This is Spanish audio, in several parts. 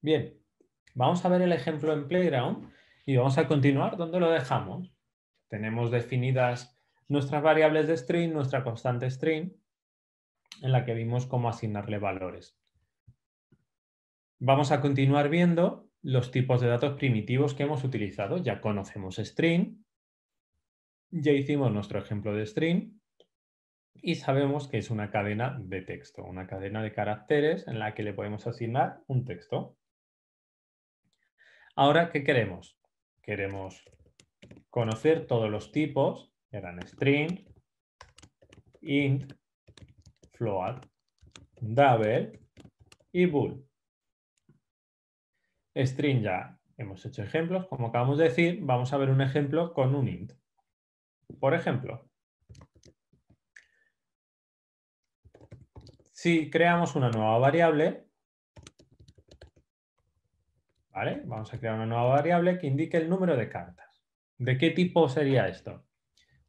Bien, vamos a ver el ejemplo en Playground y vamos a continuar donde lo dejamos. Tenemos definidas nuestras variables de string, nuestra constante string, en la que vimos cómo asignarle valores. Vamos a continuar viendo los tipos de datos primitivos que hemos utilizado. Ya conocemos string, ya hicimos nuestro ejemplo de string y sabemos que es una cadena de texto, una cadena de caracteres en la que le podemos asignar un texto. Ahora, ¿qué queremos? Queremos conocer todos los tipos, eran string, int, float, double y bool. String ya hemos hecho ejemplos, como acabamos de decir, vamos a ver un ejemplo con un int. Por ejemplo, si creamos una nueva variable, Vamos a crear una nueva variable que indique el número de cartas. ¿De qué tipo sería esto?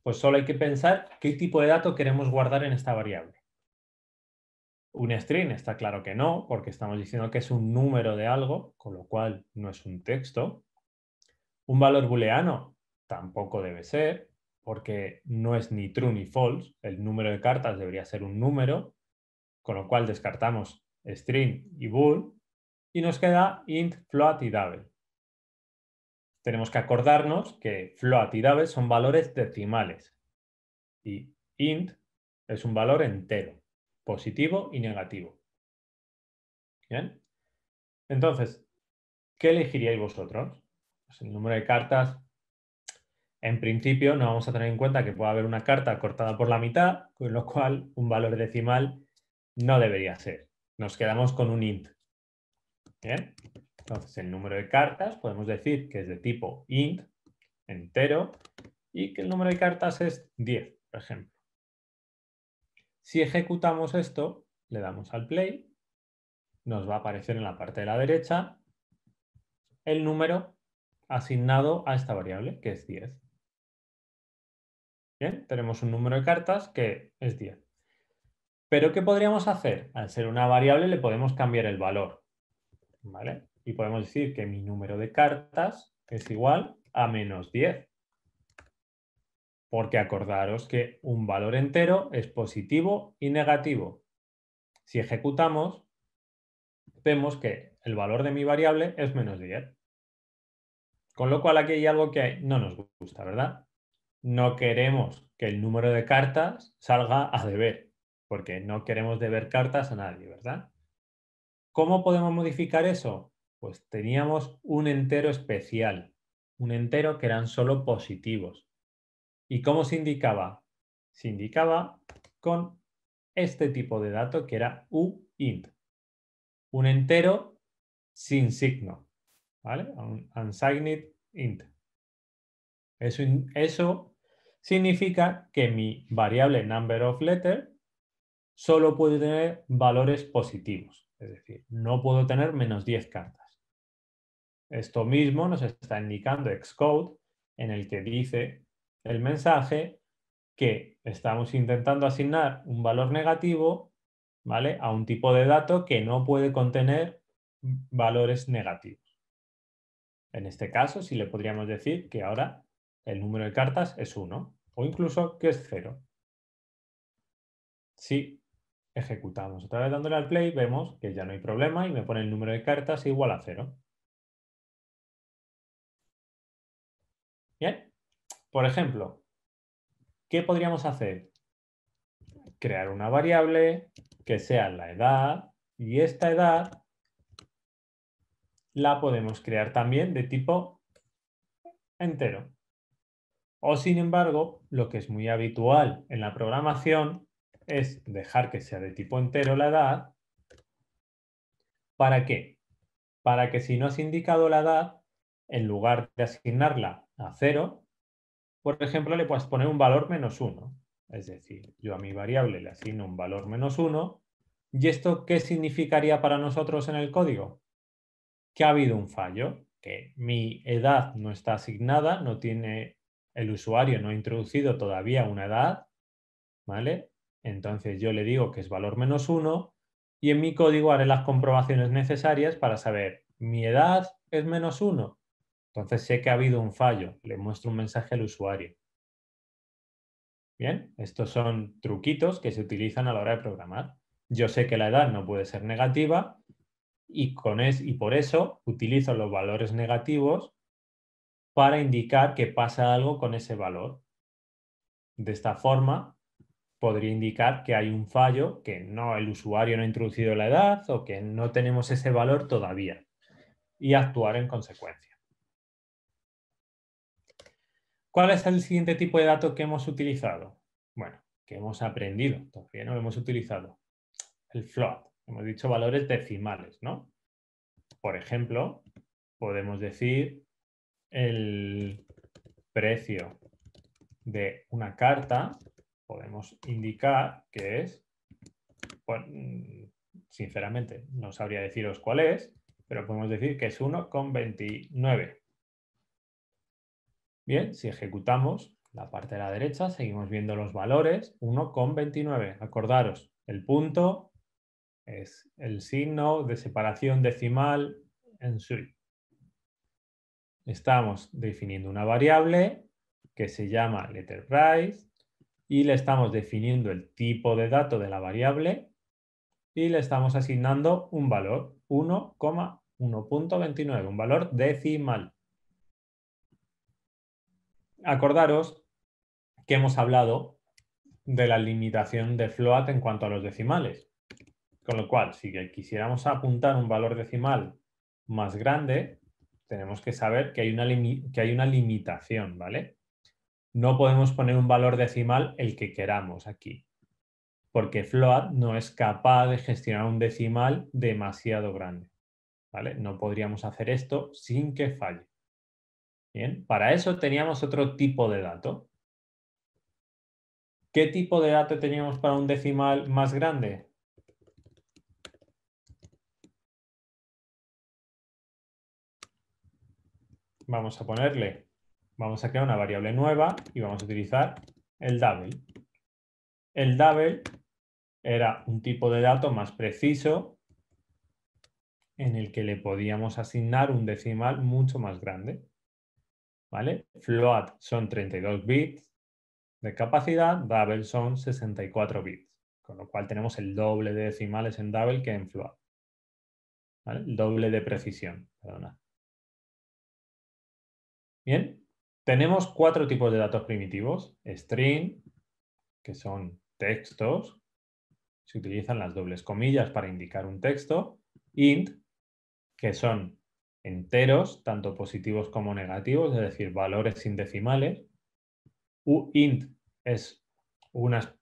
Pues solo hay que pensar qué tipo de dato queremos guardar en esta variable. Un string está claro que no, porque estamos diciendo que es un número de algo, con lo cual no es un texto. Un valor booleano tampoco debe ser, porque no es ni true ni false. El número de cartas debería ser un número, con lo cual descartamos string y bool y nos queda int float y double. Tenemos que acordarnos que float y double son valores decimales y int es un valor entero, positivo y negativo. ¿Bien? Entonces, ¿qué elegiríais vosotros? Pues el número de cartas, en principio, no vamos a tener en cuenta que puede haber una carta cortada por la mitad, con lo cual un valor decimal no debería ser. Nos quedamos con un int, Bien, entonces el número de cartas podemos decir que es de tipo int, entero, y que el número de cartas es 10, por ejemplo. Si ejecutamos esto, le damos al play, nos va a aparecer en la parte de la derecha el número asignado a esta variable, que es 10. Bien, tenemos un número de cartas que es 10. Pero ¿qué podríamos hacer? Al ser una variable le podemos cambiar el valor. ¿vale? Y podemos decir que mi número de cartas es igual a menos 10. Porque acordaros que un valor entero es positivo y negativo. Si ejecutamos, vemos que el valor de mi variable es menos 10. Con lo cual aquí hay algo que no nos gusta, ¿verdad? No queremos que el número de cartas salga a deber, porque no queremos deber cartas a nadie, ¿verdad? ¿Cómo podemos modificar eso? Pues teníamos un entero especial, un entero que eran solo positivos. ¿Y cómo se indicaba? Se indicaba con este tipo de dato que era uint, un entero sin signo, ¿vale? Un unsigned int. Eso, eso significa que mi variable number of letter solo puede tener valores positivos. Es decir, no puedo tener menos 10 cartas. Esto mismo nos está indicando Xcode, en el que dice el mensaje que estamos intentando asignar un valor negativo ¿vale? a un tipo de dato que no puede contener valores negativos. En este caso, sí le podríamos decir que ahora el número de cartas es 1 o incluso que es 0. Sí ejecutamos. Otra vez dándole al play vemos que ya no hay problema y me pone el número de cartas igual a cero. Bien, por ejemplo, ¿qué podríamos hacer? Crear una variable que sea la edad y esta edad la podemos crear también de tipo entero. O sin embargo, lo que es muy habitual en la programación es dejar que sea de tipo entero la edad. ¿Para qué? Para que si no has indicado la edad, en lugar de asignarla a cero, por ejemplo, le puedes poner un valor menos uno. Es decir, yo a mi variable le asigno un valor menos 1. ¿Y esto qué significaría para nosotros en el código? Que ha habido un fallo, que mi edad no está asignada, no tiene el usuario no ha introducido todavía una edad, ¿vale? Entonces yo le digo que es valor menos 1 y en mi código haré las comprobaciones necesarias para saber mi edad es menos 1. Entonces sé que ha habido un fallo. Le muestro un mensaje al usuario. Bien, estos son truquitos que se utilizan a la hora de programar. Yo sé que la edad no puede ser negativa y, con es, y por eso utilizo los valores negativos para indicar que pasa algo con ese valor. De esta forma podría indicar que hay un fallo, que no el usuario no ha introducido la edad o que no tenemos ese valor todavía y actuar en consecuencia. ¿Cuál es el siguiente tipo de dato que hemos utilizado? Bueno, que hemos aprendido, También no hemos utilizado. El float, hemos dicho valores decimales, ¿no? Por ejemplo, podemos decir el precio de una carta podemos indicar que es, pues, mm, sinceramente no sabría deciros cuál es, pero podemos decir que es 1,29. Bien, si ejecutamos la parte de la derecha, seguimos viendo los valores, 1,29. Acordaros, el punto es el signo de separación decimal en suite. Estamos definiendo una variable que se llama letter price y le estamos definiendo el tipo de dato de la variable y le estamos asignando un valor 1,1.29, un valor decimal. Acordaros que hemos hablado de la limitación de float en cuanto a los decimales. Con lo cual, si quisiéramos apuntar un valor decimal más grande, tenemos que saber que hay una, que hay una limitación, ¿vale? no podemos poner un valor decimal el que queramos aquí, porque float no es capaz de gestionar un decimal demasiado grande. ¿vale? No podríamos hacer esto sin que falle. Bien, para eso teníamos otro tipo de dato. ¿Qué tipo de dato teníamos para un decimal más grande? Vamos a ponerle Vamos a crear una variable nueva y vamos a utilizar el double. El double era un tipo de dato más preciso en el que le podíamos asignar un decimal mucho más grande. ¿Vale? Float son 32 bits de capacidad, double son 64 bits, con lo cual tenemos el doble de decimales en double que en float. El doble de precisión, perdona. Bien, tenemos cuatro tipos de datos primitivos. String, que son textos. Se utilizan las dobles comillas para indicar un texto. Int, que son enteros, tanto positivos como negativos, es decir, valores sin decimales. Int es una,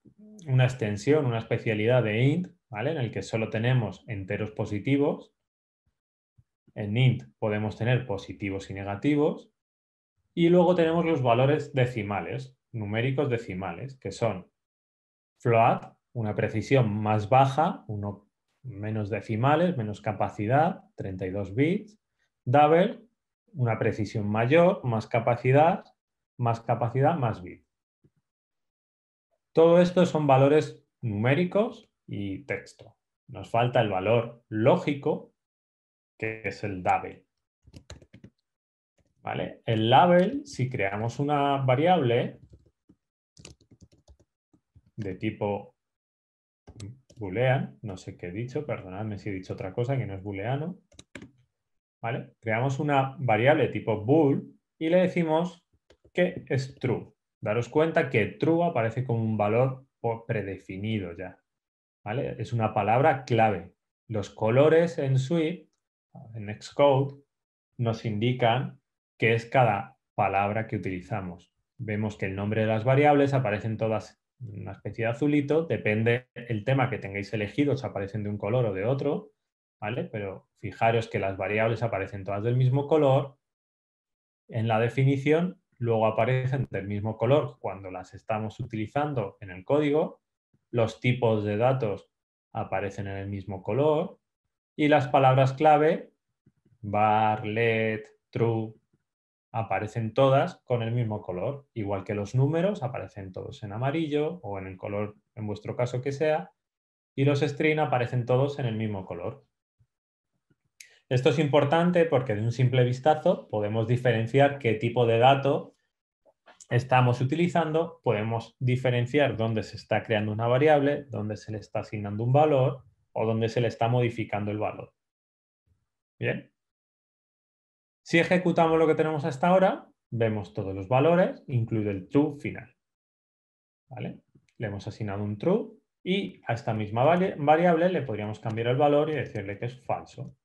extensión, una especialidad de int, En el que solo tenemos enteros positivos. En int podemos tener positivos y negativos. Y luego tenemos los valores decimales, numéricos decimales, que son float, una precisión más baja, uno, menos decimales, menos capacidad, 32 bits, double, una precisión mayor, más capacidad, más capacidad, más bits. Todo esto son valores numéricos y texto. Nos falta el valor lógico, que es el double. El label, si creamos una variable de tipo boolean, no sé qué he dicho, perdonadme si he dicho otra cosa que no es booleano, ¿vale? Creamos una variable tipo bool y le decimos que es true. Daros cuenta que true aparece como un valor predefinido ya, Es una palabra clave. Los colores en Swift, en Xcode, nos indican que es cada palabra que utilizamos. Vemos que el nombre de las variables aparecen todas en una especie de azulito, depende el tema que tengáis elegido, si aparecen de un color o de otro, ¿vale? Pero fijaros que las variables aparecen todas del mismo color en la definición, luego aparecen del mismo color cuando las estamos utilizando en el código, los tipos de datos aparecen en el mismo color y las palabras clave, var, let, true, aparecen todas con el mismo color, igual que los números aparecen todos en amarillo o en el color, en vuestro caso que sea, y los string aparecen todos en el mismo color. Esto es importante porque de un simple vistazo podemos diferenciar qué tipo de dato estamos utilizando, podemos diferenciar dónde se está creando una variable, dónde se le está asignando un valor o dónde se le está modificando el valor. Bien. Si ejecutamos lo que tenemos hasta ahora, vemos todos los valores, incluido el true final. ¿Vale? Le hemos asignado un true y a esta misma variable le podríamos cambiar el valor y decirle que es falso.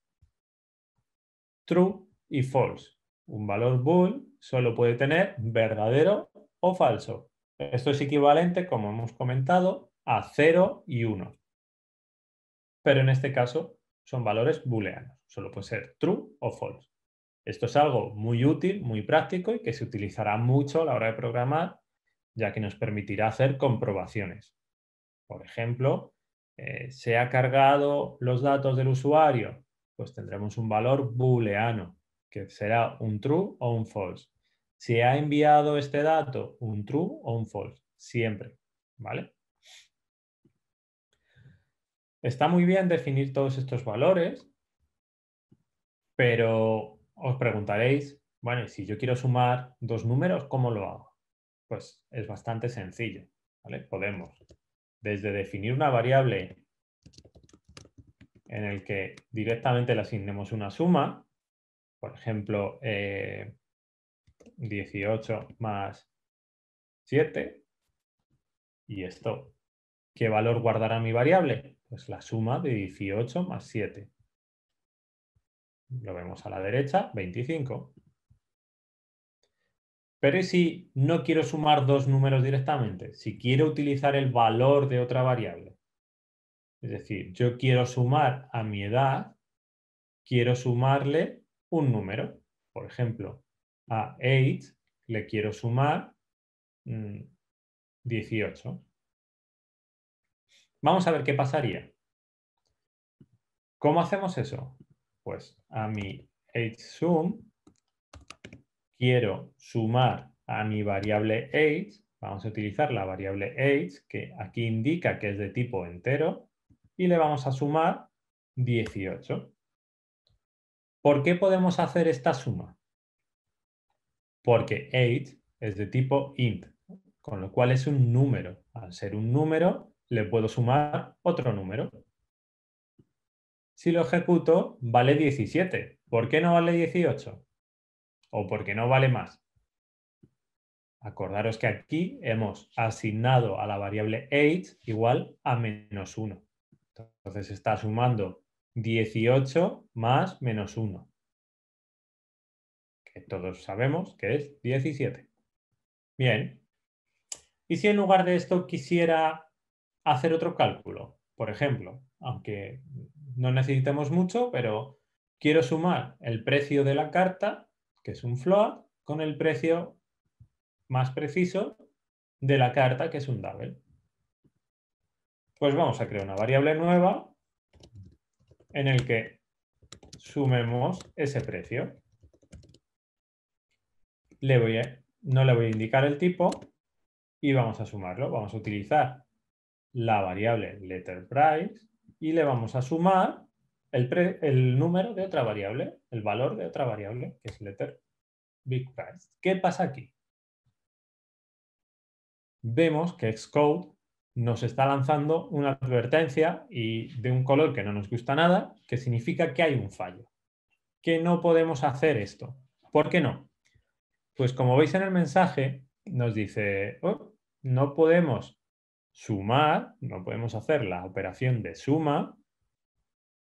True y false. Un valor bool solo puede tener verdadero o falso. Esto es equivalente, como hemos comentado, a 0 y 1. Pero en este caso son valores booleanos. Solo puede ser true o false. Esto es algo muy útil, muy práctico y que se utilizará mucho a la hora de programar, ya que nos permitirá hacer comprobaciones. Por ejemplo, eh, se ha cargado los datos del usuario, pues tendremos un valor booleano, que será un true o un false. Se ha enviado este dato, un true o un false, siempre. ¿Vale? Está muy bien definir todos estos valores, pero os preguntaréis, bueno, si yo quiero sumar dos números, ¿cómo lo hago? Pues es bastante sencillo. Podemos desde definir una variable en el que directamente le asignemos una suma, por ejemplo, 18 eh, más 7, y esto, ¿qué valor guardará mi variable? Pues la suma de 18 más 7 lo vemos a la derecha, 25. Pero ¿y si no quiero sumar dos números directamente? Si quiero utilizar el valor de otra variable. Es decir, yo quiero sumar a mi edad, quiero sumarle un número. Por ejemplo, a 8 le quiero sumar 18. Mm, Vamos a ver qué pasaría. ¿Cómo hacemos eso? pues a mi age_sum quiero sumar a mi variable age, vamos a utilizar la variable age, que aquí indica que es de tipo entero, y le vamos a sumar 18. ¿Por qué podemos hacer esta suma? Porque age es de tipo int, con lo cual es un número. Al ser un número, le puedo sumar otro número. Si lo ejecuto, vale 17. ¿Por qué no vale 18? ¿O por qué no vale más? Acordaros que aquí hemos asignado a la variable age igual a menos 1. Entonces está sumando 18 más menos 1. Que todos sabemos que es 17. Bien. ¿Y si en lugar de esto quisiera hacer otro cálculo? Por ejemplo, aunque no necesitemos mucho, pero quiero sumar el precio de la carta, que es un float, con el precio más preciso de la carta, que es un double. Pues vamos a crear una variable nueva en el que sumemos ese precio. Le voy no le voy a indicar el tipo y vamos a sumarlo. Vamos a utilizar la variable letter price y le vamos a sumar el, número de otra variable, el valor de otra variable, que es letter big price. ¿Qué pasa aquí? Vemos que Xcode nos está lanzando una advertencia y de un color que no nos gusta nada, que significa que hay un fallo, que no podemos hacer esto. ¿Por qué no? Pues como veis en el mensaje, nos dice, oh, no podemos sumar, no podemos hacer la operación de suma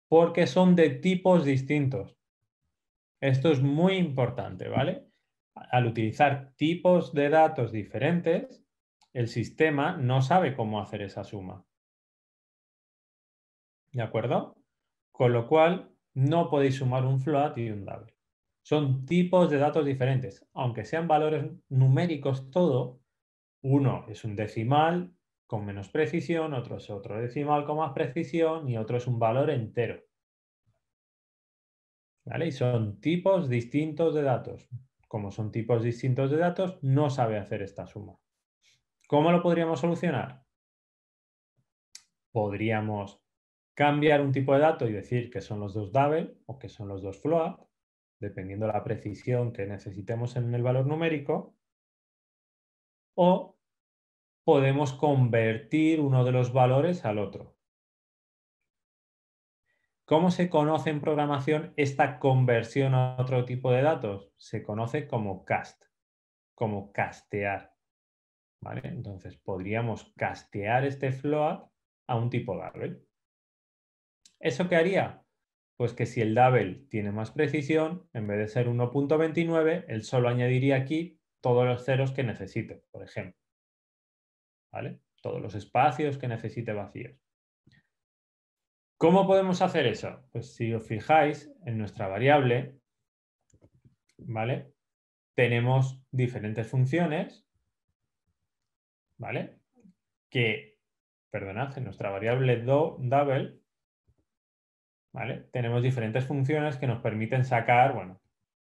porque son de tipos distintos. Esto es muy importante, ¿vale? Al utilizar tipos de datos diferentes, el sistema no sabe cómo hacer esa suma. ¿De acuerdo? Con lo cual, no podéis sumar un float y un double. Son tipos de datos diferentes. Aunque sean valores numéricos todo, uno es un decimal, con menos precisión, otro es otro decimal con más precisión y otro es un valor entero. ¿Vale? Y son tipos distintos de datos. Como son tipos distintos de datos, no sabe hacer esta suma. ¿Cómo lo podríamos solucionar? Podríamos cambiar un tipo de dato y decir que son los dos double o que son los dos float, dependiendo de la precisión que necesitemos en el valor numérico, o podemos convertir uno de los valores al otro. ¿Cómo se conoce en programación esta conversión a otro tipo de datos? Se conoce como cast, como castear. ¿Vale? Entonces podríamos castear este float a un tipo double. ¿Eso qué haría? Pues que si el double tiene más precisión, en vez de ser 1.29, él solo añadiría aquí todos los ceros que necesite, por ejemplo. ¿vale? Todos los espacios que necesite vacíos. ¿Cómo podemos hacer eso? Pues si os fijáis en nuestra variable, ¿vale? Tenemos diferentes funciones, ¿vale? Que, perdonad, en nuestra variable do, double, ¿vale? Tenemos diferentes funciones que nos permiten sacar, bueno,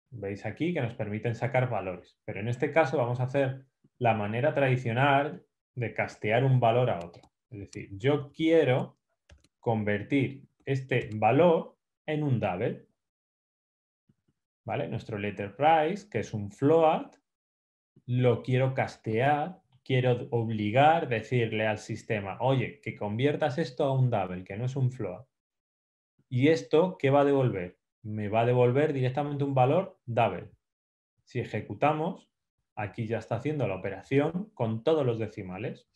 veis aquí que nos permiten sacar valores, pero en este caso vamos a hacer la manera tradicional de castear un valor a otro. Es decir, yo quiero convertir este valor en un double. ¿Vale? Nuestro letter price, que es un float, lo quiero castear, quiero obligar, decirle al sistema, oye, que conviertas esto a un double, que no es un float. ¿Y esto qué va a devolver? Me va a devolver directamente un valor double. Si ejecutamos, Aquí ya está haciendo la operación con todos los decimales.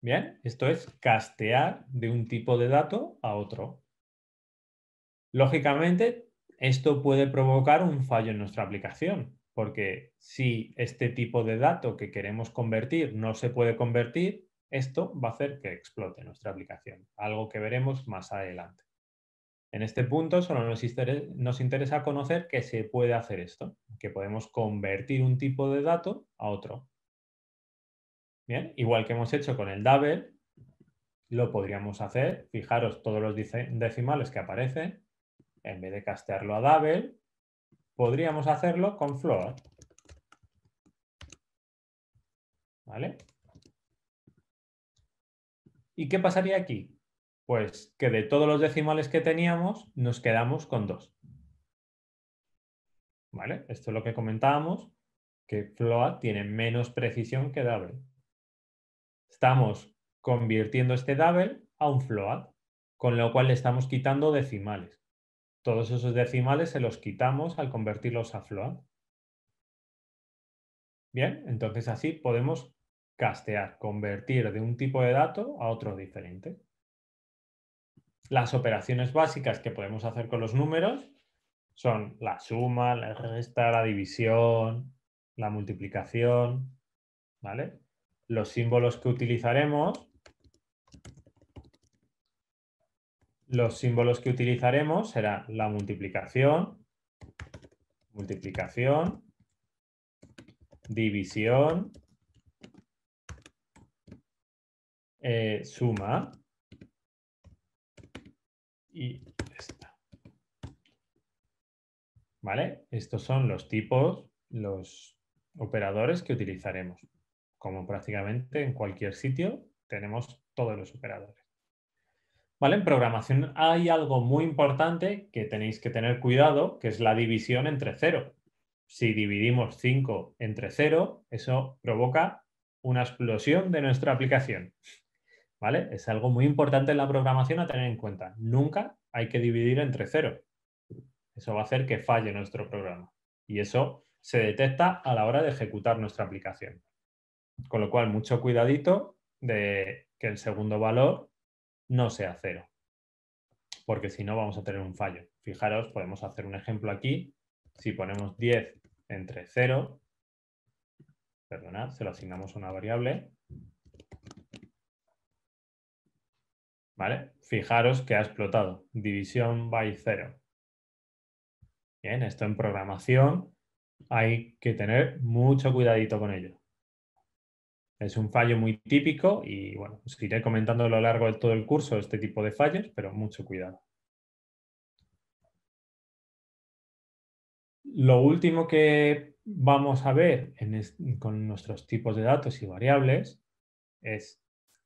Bien, esto es castear de un tipo de dato a otro. Lógicamente, esto puede provocar un fallo en nuestra aplicación, porque si este tipo de dato que queremos convertir no se puede convertir, esto va a hacer que explote nuestra aplicación, algo que veremos más adelante. En este punto solo nos, interesa conocer que se puede hacer esto que podemos convertir un tipo de dato a otro. Bien, igual que hemos hecho con el double, lo podríamos hacer, fijaros todos los decimales que aparecen, en vez de castearlo a double, podríamos hacerlo con float. ¿Vale? ¿Y qué pasaría aquí? Pues que de todos los decimales que teníamos, nos quedamos con dos. ¿vale? Esto es lo que comentábamos, que float tiene menos precisión que double. Estamos convirtiendo este double a un float, con lo cual le estamos quitando decimales. Todos esos decimales se los quitamos al convertirlos a float. Bien, entonces así podemos castear, convertir de un tipo de dato a otro diferente. Las operaciones básicas que podemos hacer con los números son la suma, la resta, la división, la multiplicación, ¿vale? Los símbolos que utilizaremos, los símbolos que utilizaremos serán la multiplicación, multiplicación, división, eh, suma y estos son los tipos, los operadores que utilizaremos. Como prácticamente en cualquier sitio tenemos todos los operadores. ¿Vale? En programación hay algo muy importante que tenéis que tener cuidado, que es la división entre cero. Si dividimos 5 entre cero, eso provoca una explosión de nuestra aplicación. ¿Vale? Es algo muy importante en la programación a tener en cuenta. Nunca hay que dividir entre cero. Eso va a hacer que falle nuestro programa. Y eso se detecta a la hora de ejecutar nuestra aplicación. Con lo cual, mucho cuidadito de que el segundo valor no sea cero, porque si no vamos a tener un fallo. Fijaros, podemos hacer un ejemplo aquí. Si ponemos 10 entre 0, perdonad, se lo asignamos a una variable. ¿Vale? Fijaros que ha explotado. División by cero Bien, esto en programación hay que tener mucho cuidadito con ello. Es un fallo muy típico y bueno, os iré comentando a lo largo de todo el curso este tipo de fallos, pero mucho cuidado. Lo último que vamos a ver con nuestros tipos de datos y variables es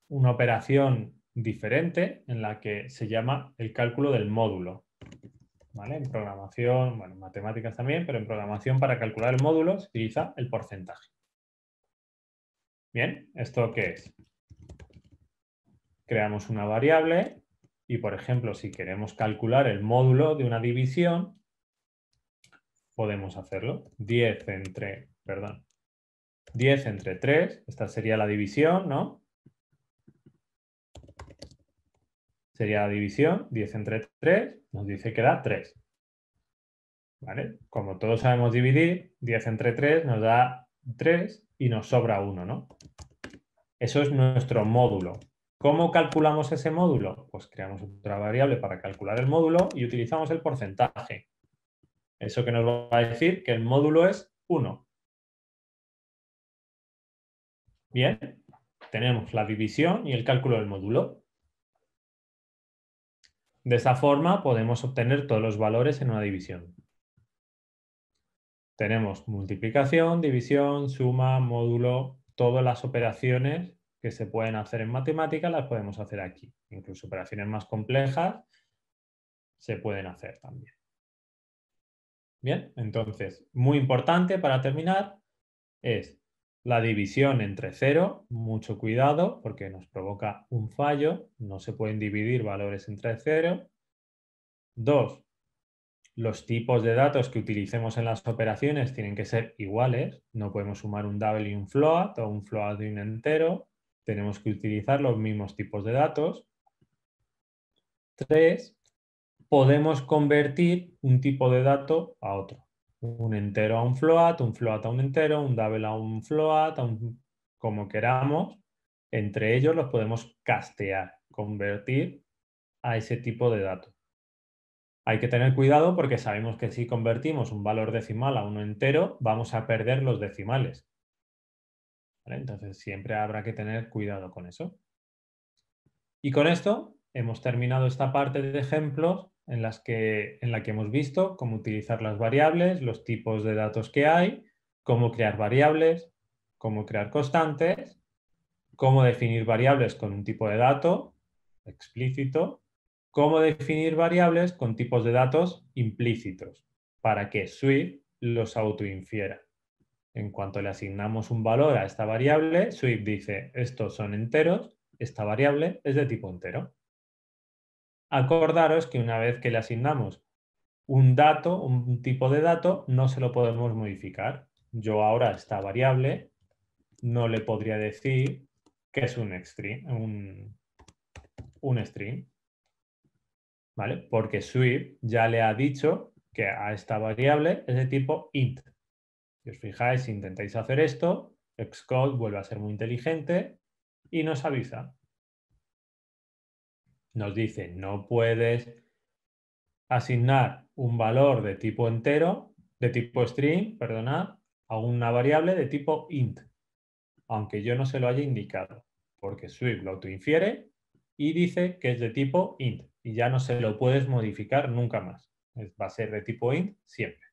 una operación diferente en la que se llama el cálculo del módulo. En programación, bueno, en matemáticas también, pero en programación para calcular el módulo se utiliza el porcentaje. Bien, ¿esto qué es? Creamos una variable y, por ejemplo, si queremos calcular el módulo de una división, podemos hacerlo. 10 entre, perdón, 10 entre 3, esta sería la división, ¿no? Sería la división, 10 entre 3, nos dice que da 3. Como todos sabemos dividir, 10 entre 3 nos da 3 y nos sobra 1, ¿no? Eso es nuestro módulo. ¿Cómo calculamos ese módulo? Pues creamos otra variable para calcular el módulo y utilizamos el porcentaje. Eso que nos va a decir que el módulo es 1. Bien, tenemos la división y el cálculo del módulo. De esa forma podemos obtener todos los valores en una división. Tenemos multiplicación, división, suma, módulo, todas las operaciones que se pueden hacer en matemática las podemos hacer aquí. Incluso operaciones más complejas se pueden hacer también. Bien, entonces, muy importante para terminar es la división entre cero, mucho cuidado porque nos provoca un fallo, no se pueden dividir valores entre cero. Dos, los tipos de datos que utilicemos en las operaciones tienen que ser iguales, no podemos sumar un double y un float o un float y un entero, tenemos que utilizar los mismos tipos de datos. Tres, podemos convertir un tipo de dato a otro un entero a un float, un float a un entero, un double a un float, a un, como queramos. Entre ellos los podemos castear, convertir a ese tipo de datos. Hay que tener cuidado porque sabemos que si convertimos un valor decimal a uno entero, vamos a perder los decimales. Entonces siempre habrá que tener cuidado con eso. Y con esto hemos terminado esta parte de ejemplos en, las que, en la que hemos visto cómo utilizar las variables, los tipos de datos que hay, cómo crear variables, cómo crear constantes, cómo definir variables con un tipo de dato explícito, cómo definir variables con tipos de datos implícitos, para que Swift los autoinfiera. En cuanto le asignamos un valor a esta variable, Swift dice, estos son enteros, esta variable es de tipo entero. Acordaros que una vez que le asignamos un dato, un tipo de dato, no se lo podemos modificar. Yo ahora esta variable no le podría decir que es un string, un, un string. ¿Vale? Porque Swift ya le ha dicho que a esta variable es de tipo int. Si os fijáis, si intentáis hacer esto, Xcode vuelve a ser muy inteligente y nos avisa nos dice no puedes asignar un valor de tipo entero, de tipo string, perdonad, a una variable de tipo int, aunque yo no se lo haya indicado, porque Swift lo autoinfiere y dice que es de tipo int y ya no se lo puedes modificar nunca más. Va a ser de tipo int siempre.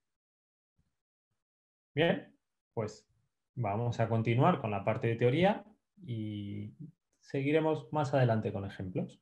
Bien, pues vamos a continuar con la parte de teoría y seguiremos más adelante con ejemplos.